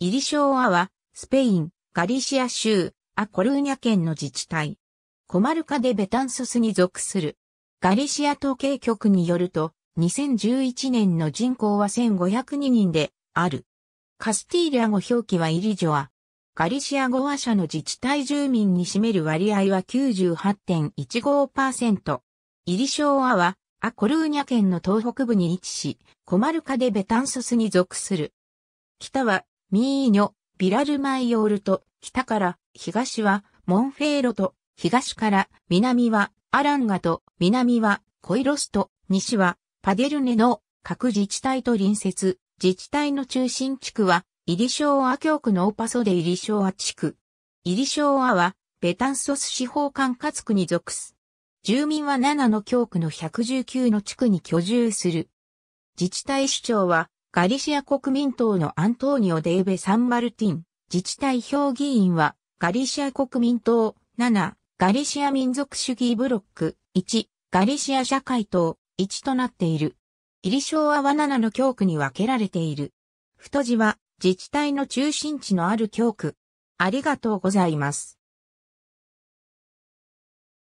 イリショーアは、スペイン、ガリシア州、アコルーニャ県の自治体。コマルカでベタンソスに属する。ガリシア統計局によると、2011年の人口は1502人で、ある。カスティーリア語表記はイリジョア。ガリシア語話者の自治体住民に占める割合は98.15%。イリショーアは、アコルーニャ県の東北部に位置し、コマルカでベタンソスに属する。北はミーニョ、ビラルマイオールと、北から東はモンフェーロと、東から南はアランガと、南はコイロスと、西はパデルネの各自治体と隣接、自治体の中心地区は、イリショーア教区のオパソでイリショーア地区。イリショーアは、ベタンソス司法管轄区に属す。住民は7の教区の119の地区に居住する。自治体市長は、ガリシア国民党のアントーニオ・デーベ・サンマルティン、自治体評議員は、ガリシア国民党、7、ガリシア民族主義ブロック、1、ガリシア社会党、1となっている。イリショアは7の教区に分けられている。太字は、自治体の中心地のある教区。ありがとうございます。